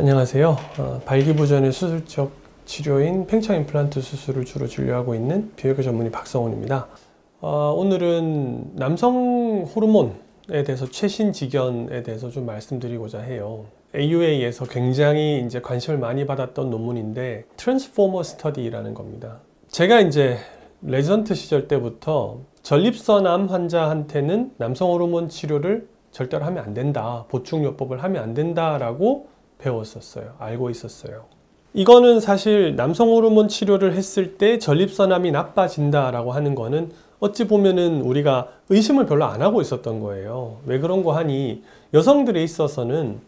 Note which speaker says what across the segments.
Speaker 1: 안녕하세요. 어, 발기부전의 수술적 치료인 팽창 임플란트 수술을 주로 진료하고 있는 비외과 전문의 박성훈입니다. 어, 오늘은 남성 호르몬에 대해서 최신 지견에 대해서 좀 말씀드리고자 해요. AUA에서 굉장히 이제 관심을 많이 받았던 논문인데 트랜스포머 스터디라는 겁니다. 제가 이제 레전트 시절 때부터 전립선암 환자한테는 남성 호르몬 치료를 절대로 하면 안 된다. 보충요법을 하면 안 된다라고 배웠었어요. 알고 있었어요. 이거는 사실 남성 호르몬 치료를 했을 때 전립선암이 나빠진다라고 하는 거는 어찌 보면은 우리가 의심을 별로 안 하고 있었던 거예요. 왜 그런 거 하니 여성들에 있어서는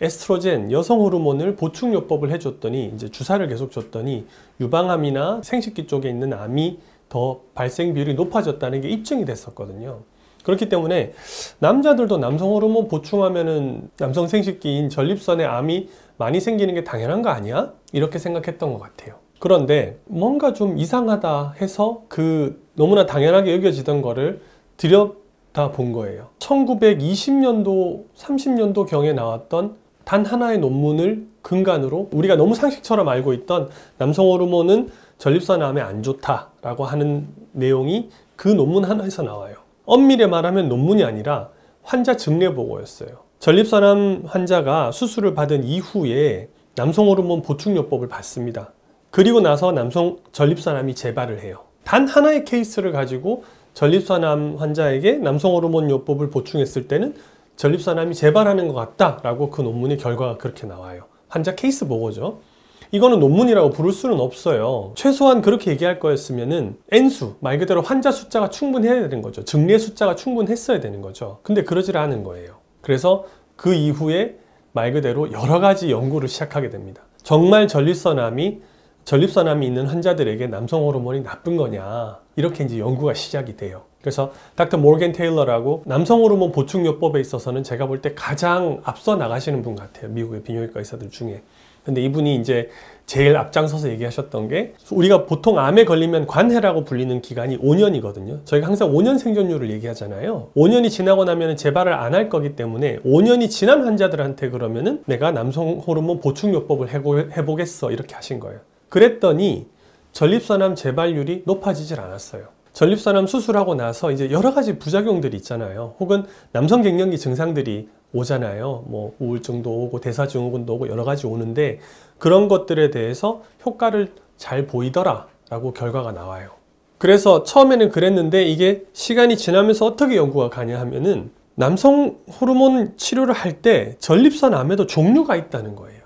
Speaker 1: 에스트로젠, 여성 호르몬을 보충요법을 해줬더니 이제 주사를 계속 줬더니 유방암이나 생식기 쪽에 있는 암이 더 발생 비율이 높아졌다는 게 입증이 됐었거든요. 그렇기 때문에 남자들도 남성 호르몬 보충하면은 남성 생식기인 전립선에 암이 많이 생기는 게 당연한 거 아니야? 이렇게 생각했던 것 같아요. 그런데 뭔가 좀 이상하다 해서 그 너무나 당연하게 여겨지던 거를 들여다 본 거예요. 1920년도, 30년도 경에 나왔던 단 하나의 논문을 근간으로 우리가 너무 상식처럼 알고 있던 남성 호르몬은 전립선 암에 안 좋다라고 하는 내용이 그 논문 하나에서 나와요. 엄밀히 말하면 논문이 아니라 환자 증례보고였어요. 전립선암 환자가 수술을 받은 이후에 남성호르몬 보충요법을 받습니다. 그리고 나서 남성 전립선암이 재발을 해요. 단 하나의 케이스를 가지고 전립선암 환자에게 남성호르몬 요법을 보충했을 때는 전립선암이 재발하는 것 같다라고 그 논문의 결과가 그렇게 나와요. 환자 케이스 보고죠. 이거는 논문이라고 부를 수는 없어요 최소한 그렇게 얘기할 거였으면은 N수 말 그대로 환자 숫자가 충분해야 되는 거죠 증례 숫자가 충분했어야 되는 거죠 근데 그러질 않은 거예요 그래서 그 이후에 말 그대로 여러 가지 연구를 시작하게 됩니다 정말 전립선암이 전립선암이 있는 환자들에게 남성 호르몬이 나쁜 거냐 이렇게 이제 연구가 시작이 돼요 그래서 닥터 모겐 테일러라고 남성 호르몬 보충요법에 있어서는 제가 볼 때 가장 앞서 나가시는 분 같아요 미국의 비뇨기과 의사들 중에 근데 이분이 이제 제일 앞장서서 얘기하셨던 게 우리가 보통 암에 걸리면 관해라고 불리는 기간이 5년이거든요. 저희가 항상 5년 생존율을 얘기하잖아요. 5년이 지나고 나면 재발을 안 할 거기 때문에 5년이 지난 환자들한테 그러면은 내가 남성 호르몬 보충요법을 해보겠어 이렇게 하신 거예요. 그랬더니 전립선암 재발률이 높아지질 않았어요. 전립선암 수술하고 나서 이제 여러 가지 부작용들이 있잖아요. 혹은 남성 갱년기 증상들이 오잖아요. 뭐 우울증도 오고 대사증후군도 오고 여러 가지 오는데 그런 것들에 대해서 효과를 잘 보이더라 라고 결과가 나와요. 그래서 처음에는 그랬는데 이게 시간이 지나면서 어떻게 연구가 가냐 하면은 남성 호르몬 치료를 할 때 전립선 암에도 종류가 있다는 거예요.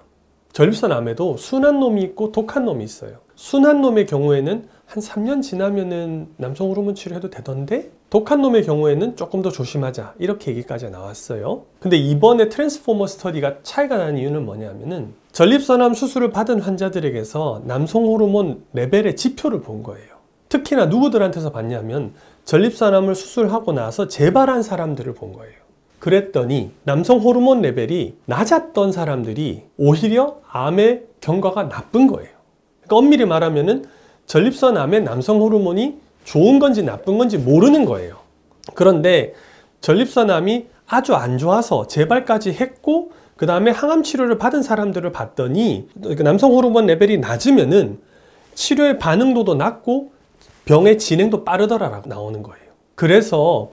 Speaker 1: 전립선 암에도 순한 놈이 있고 독한 놈이 있어요. 순한 놈의 경우에는 한 3년 지나면은 남성 호르몬 치료해도 되던데 독한 놈의 경우에는 조금 더 조심하자 이렇게 얘기까지 나왔어요. 근데 이번에 트랜스포머 스터디가 차이가 난 이유는 뭐냐면은 전립선암 수술을 받은 환자들에게서 남성 호르몬 레벨의 지표를 본 거예요. 특히나 누구들한테서 봤냐면 전립선암을 수술하고 나서 재발한 사람들을 본 거예요. 그랬더니 남성 호르몬 레벨이 낮았던 사람들이 오히려 암의 경과가 나쁜 거예요. 그러니까 엄밀히 말하면은 전립선암의 남성 호르몬이 좋은 건지 나쁜 건지 모르는 거예요. 그런데 전립선암이 아주 안 좋아서 재발까지 했고 그 다음에 항암 치료를 받은 사람들을 봤더니 그러니까 남성 호르몬 레벨이 낮으면은 치료의 반응도도 낮고 병의 진행도 빠르더라라고 나오는 거예요. 그래서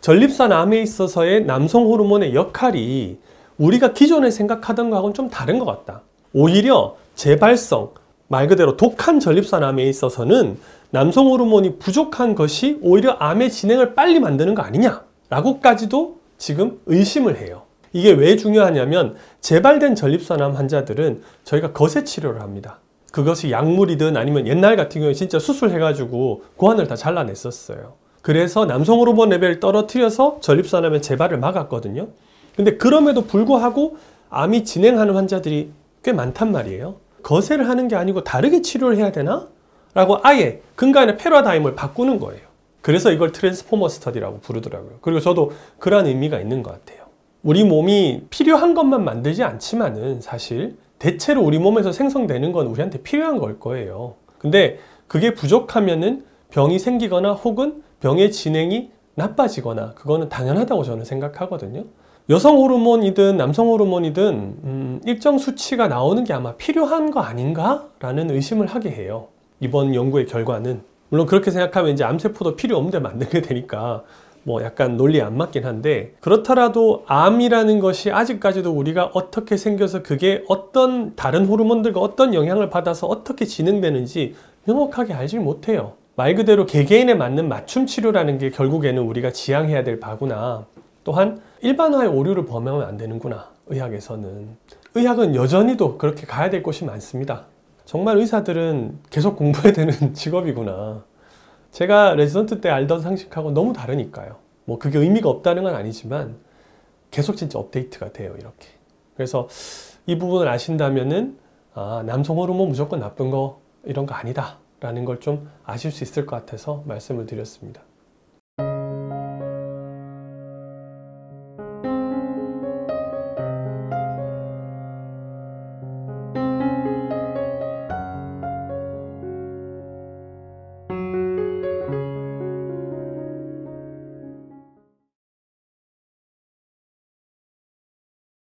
Speaker 1: 전립선암에 있어서의 남성 호르몬의 역할이 우리가 기존에 생각하던 것하고는 좀 다른 것 같다. 오히려 재발성, 말 그대로 독한 전립선암에 있어서는 남성 호르몬이 부족한 것이 오히려 암의 진행을 빨리 만드는 거 아니냐 라고까지도 지금 의심을 해요 이게 왜 중요하냐면 재발된 전립선암 환자들은 저희가 거세 치료를 합니다 그것이 약물이든 아니면 옛날 같은 경우에 진짜 수술해가지고 고환을 다 잘라냈었어요 그래서 남성 호르몬 레벨을 떨어뜨려서 전립선암의 재발을 막았거든요 근데 그럼에도 불구하고 암이 진행하는 환자들이 꽤 많단 말이에요 거세를 하는 게 아니고 다르게 치료를 해야 되나? 라고 아예 근간의 패러다임을 바꾸는 거예요. 그래서 이걸 트랜스포머 스터디라고 부르더라고요. 그리고 저도 그러한 의미가 있는 것 같아요. 우리 몸이 필요한 것만 만들지 않지만은 사실 대체로 우리 몸에서 생성되는 건 우리한테 필요한 걸 거예요. 근데 그게 부족하면은 병이 생기거나 혹은 병의 진행이 나빠지거나 그거는 당연하다고 저는 생각하거든요. 여성 호르몬이든 남성 호르몬이든 음, 일정 수치가 나오는 게 아마 필요한 거 아닌가? 라는 의심을 하게 해요. 이번 연구의 결과는. 물론 그렇게 생각하면 이제 암세포도 필요 없는데 만들게 되니까 뭐 약간 논리 안 맞긴 한데 그렇더라도 암이라는 것이 아직까지도 우리가 어떻게 생겨서 그게 어떤 다른 호르몬들과 어떤 영향을 받아서 어떻게 진행되는지 명확하게 알지 못해요. 말 그대로 개개인에 맞는 맞춤 치료라는 게 결국에는 우리가 지향해야 될 바구나 또한 일반화의 오류를 범하면 안 되는구나. 의학에서는. 의학은 여전히도 그렇게 가야 될 곳이 많습니다. 정말 의사들은 계속 공부해야 되는 직업이구나. 제가 레지던트 때 알던 상식하고 너무 다르니까요. 뭐 그게 의미가 없다는 건 아니지만 계속 진짜 업데이트가 돼요. 이렇게. 그래서 이 부분을 아신다면은 아, 남성 호르몬 뭐 무조건 나쁜 거 이런 거 아니다. 라는 걸 좀 아실 수 있을 것 같아서 말씀을 드렸습니다.